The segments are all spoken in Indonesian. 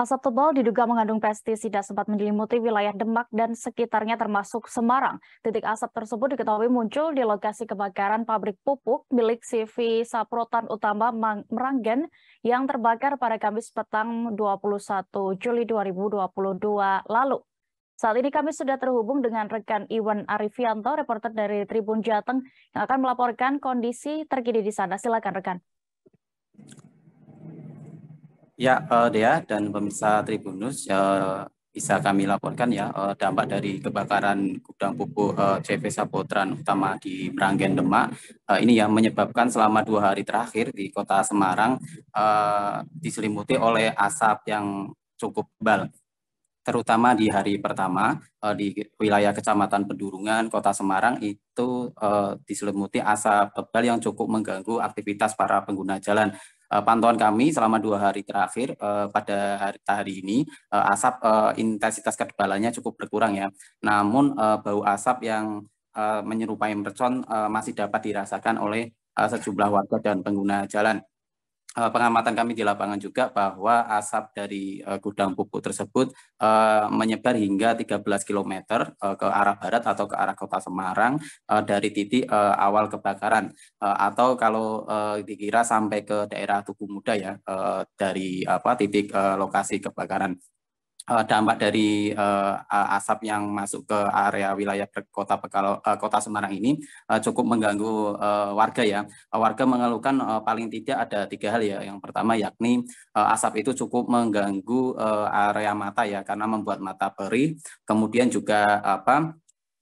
Asap tebal diduga mengandung pestisida sempat menyelimuti wilayah Demak dan sekitarnya termasuk Semarang. Titik asap tersebut diketahui muncul di lokasi kebakaran pabrik pupuk milik CV Saprotan Utama Meranggen yang terbakar pada Kamis petang 21 Juli 2022 lalu. Saat ini kami sudah terhubung dengan rekan Iwan Arifianto, reporter dari Tribun Jateng, yang akan melaporkan kondisi terkini di sana. Silakan rekan. Ya, uh, Dea dan pemirsa Tribunus, uh, bisa kami laporkan ya uh, dampak dari kebakaran gudang pupuk uh, CV Sapotran utama di Meranggen Demak. Uh, ini yang menyebabkan selama dua hari terakhir di kota Semarang uh, diselimuti oleh asap yang cukup tebal terutama di hari pertama uh, di wilayah Kecamatan Pendurungan, Kota Semarang itu uh, diselimuti asap tebal yang cukup mengganggu aktivitas para pengguna jalan Eh, pantauan kami selama dua hari terakhir eh, pada hari, hari ini eh, asap intensitas kedebalannya cukup berkurang ya. Namun bau asap yang menyerupai mercon masih dapat dirasakan oleh sejumlah warga dan pengguna jalan. Eh, pengamatan kami di lapangan juga bahwa asap dari uh, gudang pupuk tersebut uh, menyebar hingga 13 km uh, ke arah barat atau ke arah kota Semarang uh, dari titik uh, awal kebakaran uh, atau kalau uh, dikira sampai ke daerah Tugu Muda ya uh, dari apa titik uh, lokasi kebakaran uh, dampak dari uh, asap yang masuk ke area wilayah kota Bekalo, uh, eh, kota Semarang ini uh, cukup mengganggu uh, warga ya. Uh, warga mengeluhkan uh, paling tidak ada tiga hal ya. Yang pertama yakni uh, asap itu cukup mengganggu uh, area mata ya karena membuat mata perih. Kemudian juga apa?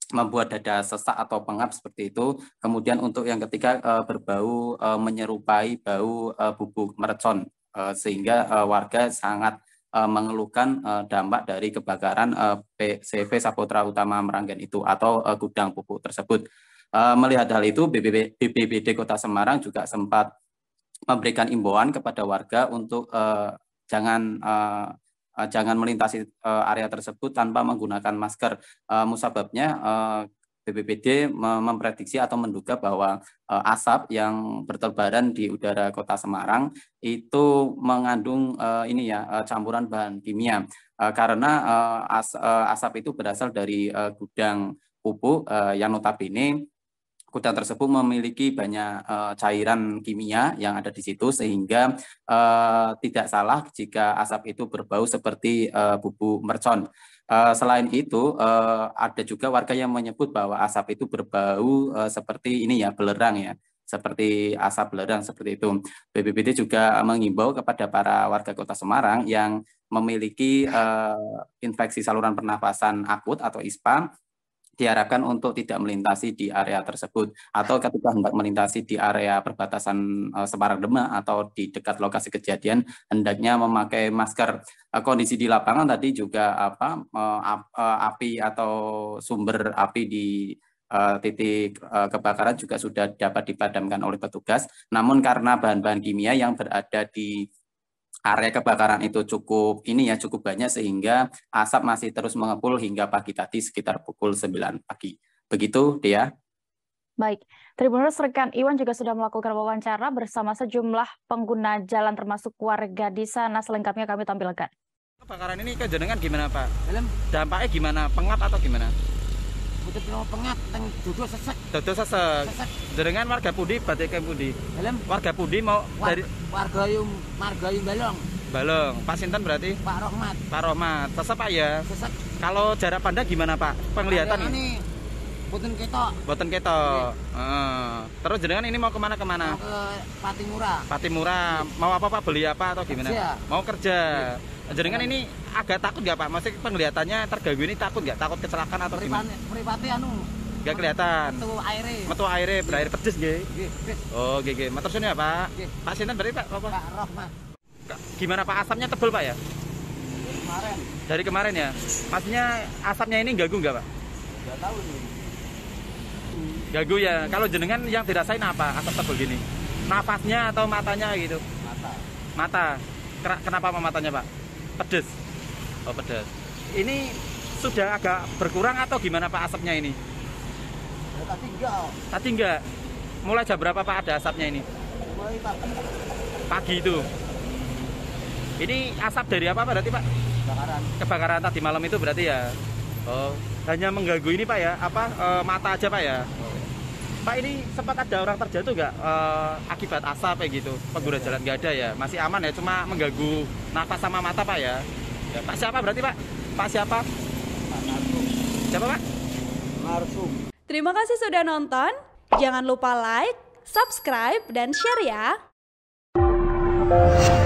membuat dada sesak atau pengap seperti itu. Kemudian untuk yang ketiga berbau menyerupai bau bubuk mercon sehingga warga sangat uh, mengeluhkan uh, dampak dari kebakaran uh, eh, PCV Saputra Utama Meranggen itu atau uh, gudang pupuk tersebut. Uh, melihat hal itu, BPBD, Kota Semarang juga sempat memberikan imbauan kepada warga untuk uh, jangan uh, jangan melintasi uh, area tersebut tanpa menggunakan masker. Uh, musababnya uh, BPBD memprediksi atau menduga bahwa e, asap yang bertebaran di udara kota Semarang itu mengandung e, ini ya e, campuran bahan kimia karena asap itu berasal dari gudang pupuk yang notabene gudang tersebut memiliki banyak cairan kimia yang ada di situ sehingga tidak salah jika asap itu berbau seperti uh, bubuk mercon. Uh, selain itu, uh, ada juga warga yang menyebut bahwa asap itu berbau uh, seperti ini ya, belerang ya, seperti asap belerang seperti itu. BBBD juga mengimbau kepada para warga Kota Semarang yang memiliki uh, infeksi saluran pernafasan akut atau ISPA diharapkan untuk tidak melintasi di area tersebut atau ketika hendak melintasi di area perbatasan uh, Semarang Demak atau di dekat lokasi kejadian hendaknya memakai masker uh, kondisi di lapangan tadi juga apa uh, api atau sumber api di Uh, titik uh, kebakaran juga sudah dapat dipadamkan oleh petugas. Namun karena bahan-bahan kimia yang berada di area kebakaran itu cukup ini ya cukup banyak sehingga asap masih terus mengepul hingga pagi tadi sekitar pukul 9 pagi. Begitu dia. Baik, Tribuners rekan Iwan juga sudah melakukan wawancara bersama sejumlah pengguna jalan termasuk warga di sana. Selengkapnya kami tampilkan. Kebakaran ini kejadian gimana Pak? Dampaknya gimana? Pengap atau gimana? butuh pilo pengat teng dodo sesek. Dodo sesek. Sesek. Jenengan warga pundi badhe pundi? Helm. Warga Pudi mau War, dari warga yung warga yung Balong. Balong. Pak Sinten berarti? Pak Rohmat. Pak Rohmat. Sesek Pak ya? Sesek. Kalau jarak pandang gimana Pak? Penglihatan? Ini Boten ketok. Boten ketok. Uh. Terus jenengan ini mau kemana kemana? Mau ke Patimura. Patimura. Mau apa Pak? Beli apa atau gimana? Kerja. Mau kerja. Iya. Jenengan ini agak takut nggak Pak? Masih penglihatannya terganggu ini takut nggak? Takut kecelakaan atau Meripane, gimana? Meripati anu. Gak kelihatan. Metu airi. Metu airi berair pedes gey. Oh, gey gey. Matur suwun ya, Pak. Gih. Pak berarti Pak? Apa? Pak Rahman. Gimana Pak asapnya tebel Pak ya? Dari kemarin. Dari kemarin ya? Masnya asapnya ini ganggu nggak Pak? Gak tahu nih. Ganggu ya. Kalau jenengan yang dirasain apa asap tebal gini? Nafasnya atau matanya gitu? Mata. Mata. Kenapa apa matanya pak? Pedes. Oh pedes. Ini sudah agak berkurang atau gimana pak asapnya ini? Ya, tadi enggak. Tadi enggak. Mulai jam berapa pak ada asapnya ini? Mulai pagi. Pagi itu. Ini asap dari apa pak? berarti pak? Kebakaran. Kebakaran tadi malam itu berarti ya? Oh, hanya mengganggu ini pak ya? Apa e, mata aja pak ya? Oh. Pak ini sempat ada orang terjatuh nggak uh, akibat asap kayak gitu? Pengguna ya. jalan nggak ada ya, masih aman ya, cuma mengganggu nafas sama mata Pak ya. ya Pak siapa berarti Pak? Pak siapa? Pak Narsum. Siapa Pak? Narsum. Terima kasih sudah nonton. Jangan lupa like, subscribe, dan share ya.